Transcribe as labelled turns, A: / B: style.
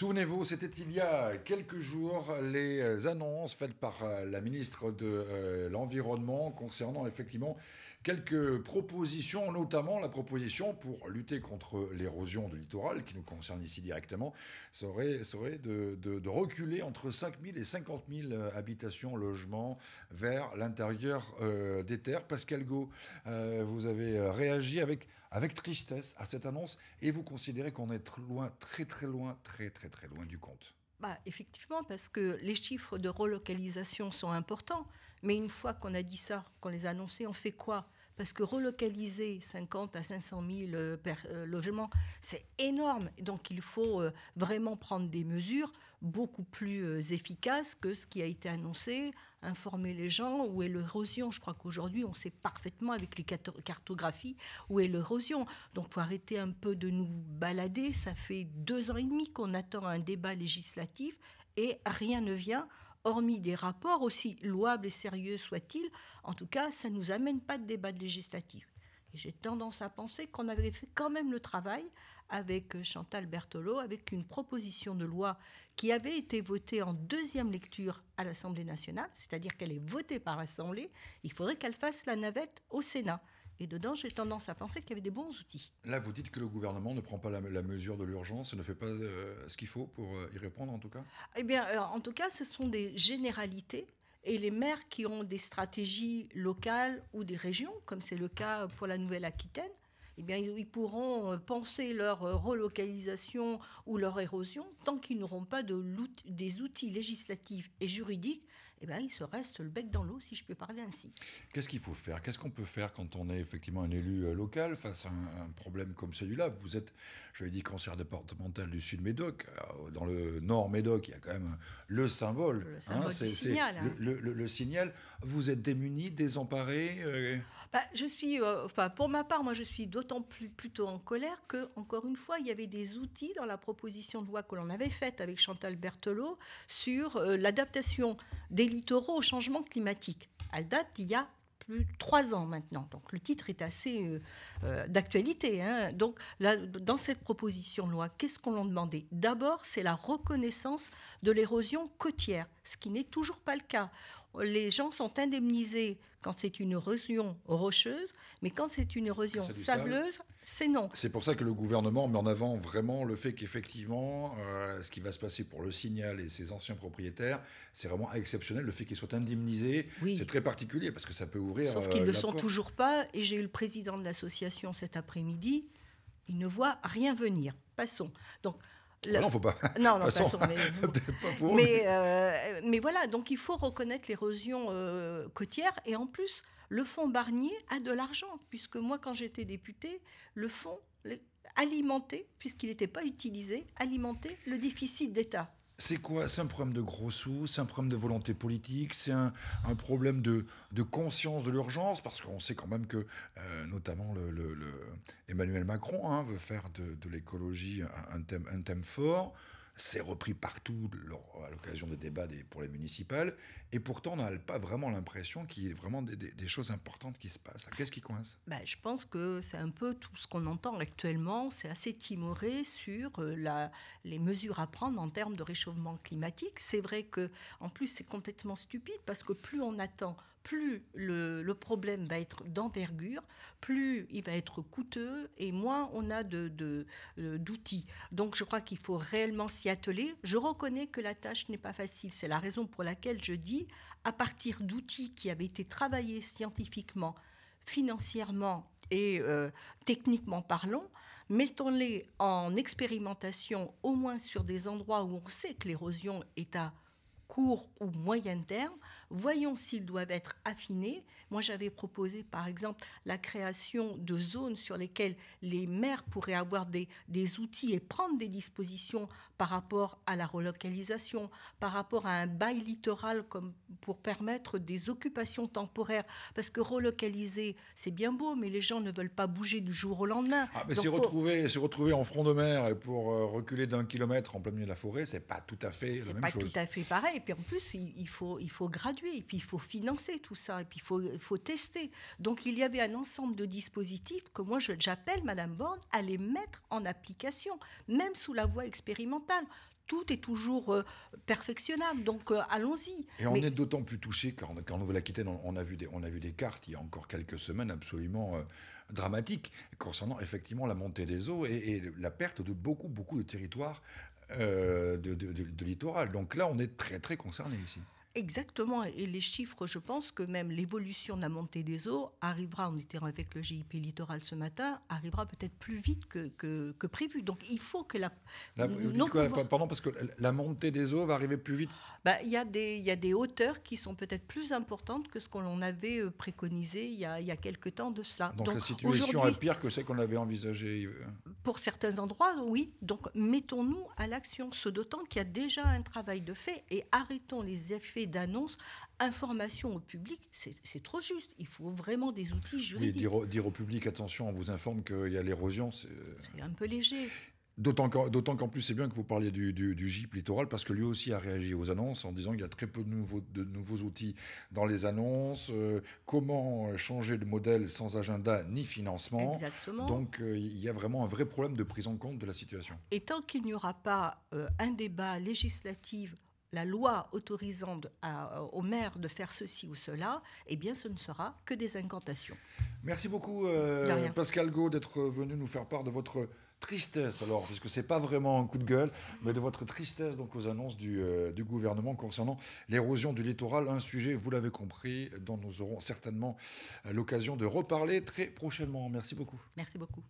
A: Souvenez-vous, c'était il y a quelques jours les annonces faites par euh, la ministre de euh, l'Environnement concernant effectivement quelques propositions, notamment la proposition pour lutter contre l'érosion du littoral qui nous concerne ici directement, serait, serait de, reculer entre 5 000 et 50 000 habitations, logements vers l'intérieur euh, des terres. Pascal Gau, vous avez réagi avec, avec tristesse à cette annonce et vous considérez qu'on est loin, très très loin, très très très loin du compte.
B: Bah, effectivement, parce que les chiffres de relocalisation sont importants, mais une fois qu'on a dit ça, qu'on les a annoncés, on fait quoi parce que relocaliser 50 à 500 000 euh, euh, logements, c'est énorme. Donc il faut euh, vraiment prendre des mesures beaucoup plus efficaces que ce qui a été annoncé, informer les gens où est l'érosion. Je crois qu'aujourd'hui, on sait parfaitement avec les cartographies où est l'érosion. Donc il faut arrêter un peu de nous balader. Ça fait deux ans et demi qu'on attend un débat législatif et rien ne vient hormis des rapports, aussi louables et sérieux soient-ils, en tout cas, ça ne nous amène pas de débat législatif. Et j'ai tendance à penser qu'on avait fait quand même le travail avec euh, Chantal Berthelot, avec une proposition de loi qui avait été votée en deuxième lecture à l'Assemblée nationale, c'est-à-dire qu'elle est votée par l'Assemblée, il faudrait qu'elle fasse la navette au Sénat. Et dedans, j'ai tendance à penser qu'il y avait des bons outils.
A: Là, vous dites que le gouvernement ne prend pas la, mesure de l'urgence et ne fait pas euh, ce qu'il faut pour euh, y répondre, en tout cas
B: Eh bien, euh, en tout cas, ce sont des généralités. Et les maires qui ont des stratégies locales ou des régions, comme c'est le cas pour la Nouvelle-Aquitaine, eh bien, ils pourront penser leur relocalisation ou leur érosion tant qu'ils n'auront pas de, des outils législatifs et juridiques eh ben, il se reste le bec dans l'eau, si je peux parler ainsi.
A: Qu'est-ce qu'il faut faire Qu'est-ce qu'on peut faire quand on est effectivement un élu euh, local face à un, problème comme celui-là Vous êtes, j'avais dit, cancer départemental du Sud-Médoc. Dans le Nord-Médoc, il y a quand même le symbole. Le hein, signal. Hein. Le, signal. Vous êtes démuni, désemparé euh,
B: bah, Je suis, euh, enfin, pour ma part, moi, je suis d'autant plus plutôt en colère que, encore une fois, il y avait des outils dans la proposition de loi que l'on avait faite avec Chantal Berthelot sur l'adaptation des littoraux au changement climatique. Elle date d'il y a plus de trois ans maintenant. Donc le titre est assez euh, euh, d'actualité. Hein. Donc là, dans cette proposition de loi, qu'est-ce qu'on l'on demandé D'abord, c'est la reconnaissance de l'érosion côtière, ce qui n'est toujours pas le cas. Les gens sont indemnisés quand c'est une érosion rocheuse, mais quand c'est une érosion sableuse, c'est non.
A: C'est pour ça que le gouvernement met en avant vraiment le fait qu'effectivement, euh, ce qui va se passer pour le signal et ses anciens propriétaires, c'est vraiment exceptionnel. Le fait qu'ils soient indemnisés, c'est très particulier parce que ça peut ouvrir. Sauf qu'ils euh, ne le sont toujours
B: pas. Et j'ai eu le président de l'association cet après-midi. Il ne voit rien venir. Passons. Donc. il ah non, faut pas. Non, non, passons. mais, pas euh, mais, voilà, donc il faut reconnaître l'érosion côtière. Et en plus, le fonds Barnier a de l'argent, puisque moi, quand j'étais député, le fonds alimentait, puisqu'il n'était pas utilisé, alimentait le déficit d'État.
A: C'est quoi C'est un problème de gros sous, c'est un problème de volonté politique, c'est un, problème de, conscience de l'urgence, parce qu'on sait quand même que, euh, notamment, le, Emmanuel Macron hein, veut faire de, l'écologie thème, un thème fort. C'est repris partout à l'occasion des débats pour les municipales. Et pourtant, on n'a pas vraiment l'impression qu'il y ait vraiment des, choses importantes qui se passent. Qu'est-ce qui coince
B: bah, Je pense que c'est un peu tout ce qu'on entend actuellement. C'est assez timoré sur euh, la, les mesures à prendre en termes de réchauffement climatique. C'est vrai que, en plus, c'est complètement stupide parce que plus on attend, plus le, problème va être d'envergure, plus il va être coûteux et moins on a euh, d'outils. De, Donc je crois qu'il faut réellement s'y atteler. Je reconnais que la tâche n'est pas facile. C'est la raison pour laquelle je dis, à partir d'outils qui avaient été travaillés scientifiquement, financièrement et euh, techniquement parlant, mettons-les en expérimentation au moins sur des endroits où on sait que l'érosion est à court ou moyen terme Voyons s'ils doivent être affinés. Moi, j'avais proposé, par exemple, la création de zones sur lesquelles les maires pourraient avoir des, outils et prendre des dispositions par rapport à la relocalisation, par rapport à un bail littoral comme pour permettre des occupations temporaires. Parce que relocaliser, c'est bien beau, mais les gens ne veulent pas bouger du jour au lendemain. Ah, mais se, retrouver,
A: retrouver en front de mer et pour euh, reculer d'un kilomètre en plein milieu de la forêt, c'est pas tout à fait la même chose. C'est pas tout
B: à fait pareil. Et puis en plus, faut, il faut graduer et puis il faut financer tout ça, et puis il faut, tester. Donc il y avait un ensemble de dispositifs que moi j'appelle Madame Borne à les mettre en application, même sous la voie expérimentale tout est toujours euh, perfectionnable. Donc euh, allons-y. Et on est
A: d'autant plus touché qu'en Nouvelle-Aquitaine, on, on, a vu des, on a vu des cartes il y a encore quelques semaines absolument euh, dramatiques concernant effectivement la montée des eaux et, la perte de beaucoup, beaucoup de territoires de, de littoral. Donc là, on est très, très concerné ici.
B: Exactement, et les chiffres, je pense que même l'évolution de la montée des eaux arrivera, on était avec le GIP littoral ce matin, arrivera peut-être plus vite que, que, prévu. Donc il faut que la... non Pardon,
A: parce que la montée des eaux va arriver plus vite
B: bah, Il y, a des, y a des hauteurs qui sont peut-être plus importantes que ce qu'on avait euh, préconisé il y a, y a quelques temps de cela. Donc, Donc la situation est
A: pire que celle qu'on avait envisagée
B: Pour certains endroits, oui. Donc mettons-nous à l'action, ce d'autant qu'il y a déjà un travail de fait et arrêtons les effets d'annonces, information au public, c'est trop juste. Il faut vraiment des outils juridiques.
A: dire, au, public, attention, on vous informe qu'il y a l'érosion, c'est... Euh, un peu léger. D'autant qu'en plus, c'est bien que vous parliez du, du, GIP littoral, parce que lui aussi a réagi aux annonces en disant qu'il y a très peu de nouveaux, de nouveaux outils dans les annonces. Euh, comment changer de modèle sans agenda ni financement Donc euh, il y a vraiment un vrai problème de prise en compte de la situation.
B: Et tant qu'il n'y aura pas un débat législatif la loi autorisant euh, aux au maire de faire ceci ou cela, eh bien, ce ne sera que des incantations. Merci
A: beaucoup, euh, Pascal Gau, d'être venu nous faire part de votre tristesse, alors, puisque ce n'est pas vraiment un coup de gueule, mais de votre tristesse donc, aux annonces du, euh, du gouvernement concernant l'érosion du littoral. Un sujet, vous l'avez compris, dont nous aurons certainement l'occasion de reparler très prochainement. Merci beaucoup. Merci beaucoup.